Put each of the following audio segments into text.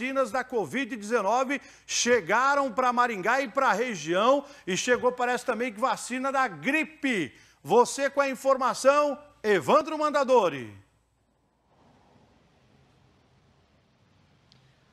vacinas da Covid-19 chegaram para Maringá e para a região e chegou, parece também, que vacina da gripe. Você com a informação, Evandro Mandadori.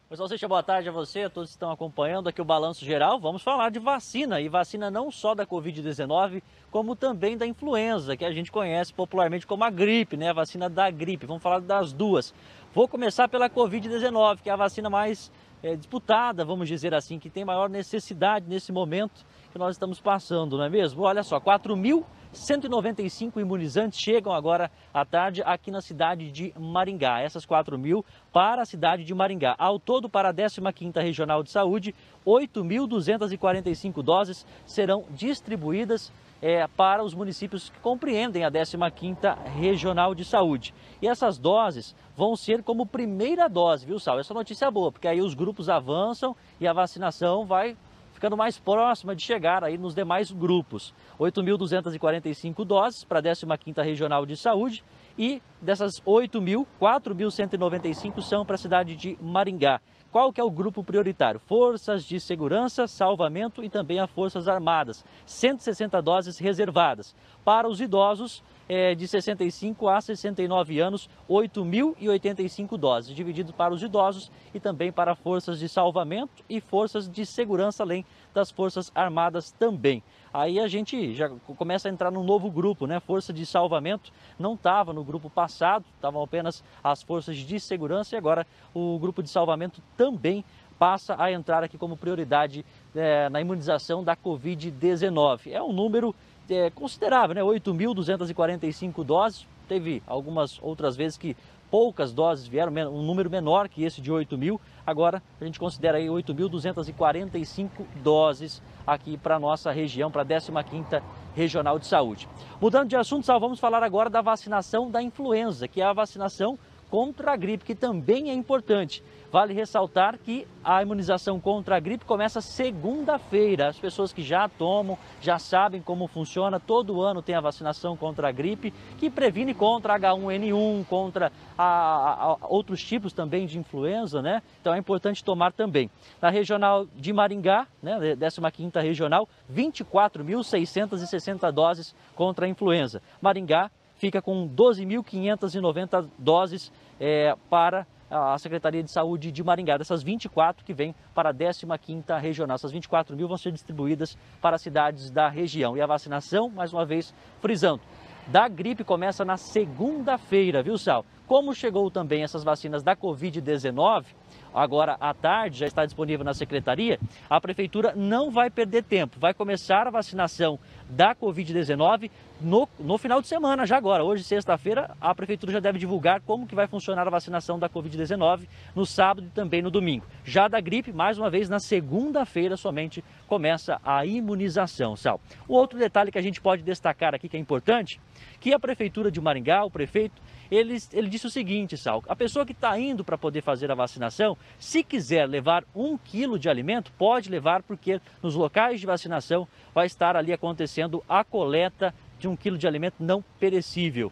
Pessoal, seja boa tarde a você, a todos que estão acompanhando aqui o Balanço Geral. Vamos falar de vacina, e vacina não só da Covid-19, como também da influenza, que a gente conhece popularmente como a gripe, né? A vacina da gripe. Vamos falar das duas. Vou começar pela Covid-19, que é a vacina mais é, disputada, vamos dizer assim, que tem maior necessidade nesse momento que nós estamos passando, não é mesmo? Olha só, 4.195 imunizantes chegam agora à tarde aqui na cidade de Maringá. Essas 4.000 mil para a cidade de Maringá. Ao todo, para a 15ª Regional de Saúde, 8.245 doses serão distribuídas é, para os municípios que compreendem a 15ª Regional de Saúde. E essas doses vão ser como primeira dose, viu, Sal? Essa notícia é boa, porque aí os grupos avançam e a vacinação vai ficando mais próxima de chegar aí nos demais grupos. 8.245 doses para a 15ª Regional de Saúde e dessas 8 mil, 4.195 são para a cidade de Maringá. Qual que é o grupo prioritário? Forças de segurança, salvamento e também as Forças Armadas. 160 doses reservadas. Para os idosos, é, de 65 a 69 anos, 8.085 doses, dividido para os idosos e também para forças de salvamento e forças de segurança, além das forças armadas também. Aí a gente já começa a entrar num novo grupo, né? Força de salvamento não estava no grupo passado, estavam apenas as forças de segurança e agora o grupo de salvamento também passa a entrar aqui como prioridade é, na imunização da Covid-19. É um número é, considerável, né? 8.245 doses. Teve algumas outras vezes que poucas doses vieram, um número menor que esse de 8 mil. Agora a gente considera aí 8.245 doses aqui para a nossa região, para a 15ª Regional de Saúde. Mudando de assunto, Sal, vamos falar agora da vacinação da influenza, que é a vacinação contra a gripe, que também é importante. Vale ressaltar que a imunização contra a gripe começa segunda-feira. As pessoas que já tomam, já sabem como funciona. Todo ano tem a vacinação contra a gripe, que previne contra H1N1, contra a, a, outros tipos também de influenza, né? Então é importante tomar também. Na regional de Maringá, né, 15ª regional, 24.660 doses contra a influenza. Maringá fica com 12.590 doses é, para a Secretaria de Saúde de Maringá, dessas 24 que vêm para a 15ª regional. Essas 24 mil vão ser distribuídas para as cidades da região. E a vacinação, mais uma vez, frisando, da gripe começa na segunda-feira, viu, Sal? Como chegou também essas vacinas da Covid-19, agora à tarde, já está disponível na Secretaria, a Prefeitura não vai perder tempo, vai começar a vacinação da Covid-19 no, no final de semana, já agora. Hoje, sexta-feira, a Prefeitura já deve divulgar como que vai funcionar a vacinação da Covid-19 no sábado e também no domingo. Já da gripe, mais uma vez, na segunda-feira somente começa a imunização, Sal. O outro detalhe que a gente pode destacar aqui que é importante, que a Prefeitura de Maringá, o prefeito, ele, ele disse o seguinte, Sal, a pessoa que está indo para poder fazer a vacinação, se quiser levar um quilo de alimento, pode levar, porque nos locais de vacinação vai estar ali acontecendo acontecendo a coleta de um quilo de alimento não perecível.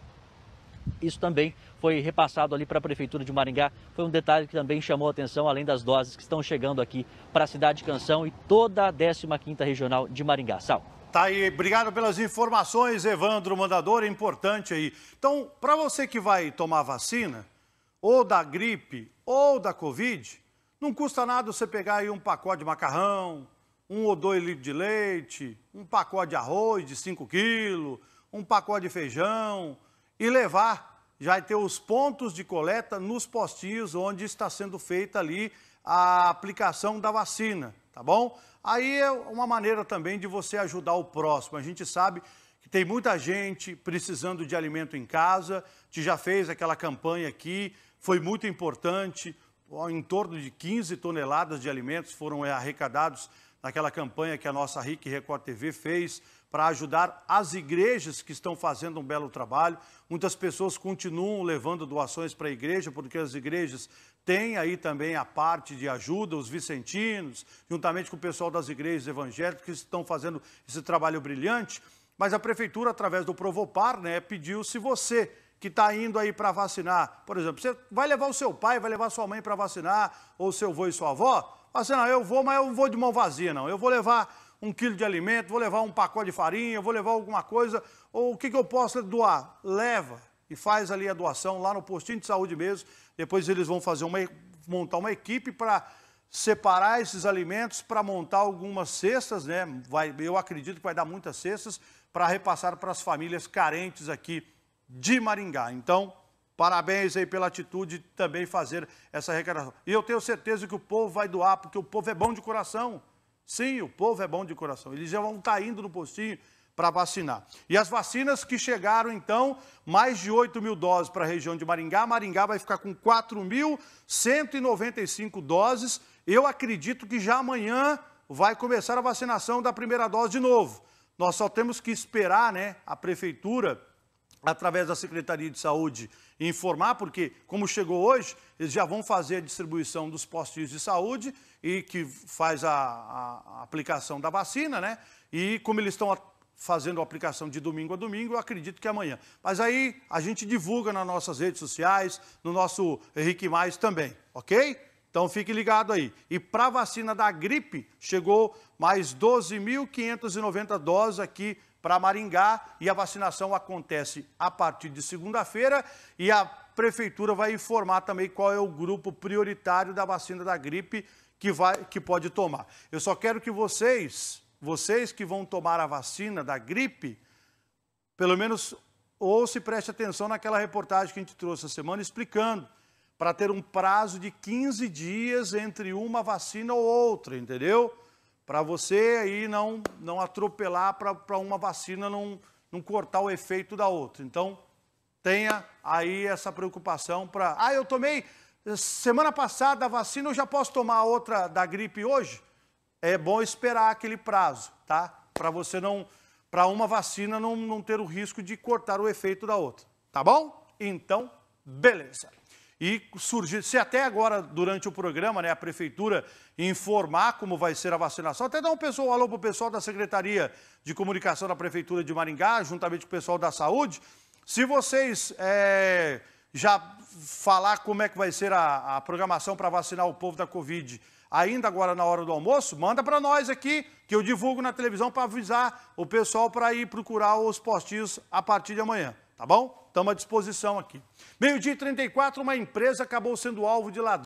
Isso também foi repassado ali para a Prefeitura de Maringá. Foi um detalhe que também chamou a atenção, além das doses que estão chegando aqui para a cidade de Canção e toda a 15ª Regional de Maringá. Sal. Tá aí, obrigado pelas informações, Evandro Mandador, é importante aí. Então, para você que vai tomar vacina, ou da gripe, ou da Covid, não custa nada você pegar aí um pacote de macarrão, um ou dois litros de leite, um pacote de arroz de 5 quilos, um pacote de feijão e levar. Já ter os pontos de coleta nos postinhos onde está sendo feita ali a aplicação da vacina, tá bom? Aí é uma maneira também de você ajudar o próximo. A gente sabe que tem muita gente precisando de alimento em casa, que já fez aquela campanha aqui, foi muito importante, em torno de 15 toneladas de alimentos foram é, arrecadados naquela campanha que a nossa RIC Record TV fez para ajudar as igrejas que estão fazendo um belo trabalho. Muitas pessoas continuam levando doações para a igreja, porque as igrejas têm aí também a parte de ajuda, os vicentinos, juntamente com o pessoal das igrejas evangélicas que estão fazendo esse trabalho brilhante. Mas a prefeitura, através do Provopar, né, pediu se você que está indo aí para vacinar, por exemplo, você vai levar o seu pai, vai levar sua mãe para vacinar, ou seu avô e sua avó, Fala assim, não, eu vou, mas eu não vou de mão vazia, não. Eu vou levar um quilo de alimento, vou levar um pacote de farinha, vou levar alguma coisa, ou o que, que eu posso doar? Leva e faz ali a doação lá no postinho de saúde mesmo. Depois eles vão fazer uma, montar uma equipe para separar esses alimentos para montar algumas cestas, né? Vai, eu acredito que vai dar muitas cestas para repassar para as famílias carentes aqui de Maringá. Então, Parabéns aí pela atitude de também fazer essa arrecadação. E eu tenho certeza que o povo vai doar, porque o povo é bom de coração. Sim, o povo é bom de coração. Eles já vão estar tá indo no postinho para vacinar. E as vacinas que chegaram, então, mais de 8 mil doses para a região de Maringá. Maringá vai ficar com 4.195 doses. Eu acredito que já amanhã vai começar a vacinação da primeira dose de novo. Nós só temos que esperar né, a prefeitura através da Secretaria de Saúde, informar, porque, como chegou hoje, eles já vão fazer a distribuição dos postinhos de saúde e que faz a, a aplicação da vacina, né? E como eles estão fazendo a aplicação de domingo a domingo, eu acredito que é amanhã. Mas aí a gente divulga nas nossas redes sociais, no nosso Henrique Mais também, ok? Então fique ligado aí. E para a vacina da gripe, chegou mais 12.590 doses aqui para Maringá e a vacinação acontece a partir de segunda-feira e a prefeitura vai informar também qual é o grupo prioritário da vacina da gripe que vai que pode tomar. Eu só quero que vocês, vocês que vão tomar a vacina da gripe, pelo menos ou se preste atenção naquela reportagem que a gente trouxe essa semana explicando para ter um prazo de 15 dias entre uma vacina ou outra, entendeu? para você aí não, não atropelar para uma vacina não, não cortar o efeito da outra. Então, tenha aí essa preocupação para. Ah, eu tomei semana passada a vacina, eu já posso tomar outra da gripe hoje? É bom esperar aquele prazo, tá? Para você não. Para uma vacina não, não ter o risco de cortar o efeito da outra. Tá bom? Então, beleza e surgir, se até agora, durante o programa, né, a prefeitura informar como vai ser a vacinação, até dar um pessoal, alô para o pessoal da Secretaria de Comunicação da Prefeitura de Maringá, juntamente com o pessoal da Saúde, se vocês é, já falar como é que vai ser a, a programação para vacinar o povo da Covid ainda agora na hora do almoço, manda para nós aqui, que eu divulgo na televisão para avisar o pessoal para ir procurar os postinhos a partir de amanhã tá bom? Estamos à disposição aqui. Meio-dia 34, uma empresa acabou sendo alvo de ladrão.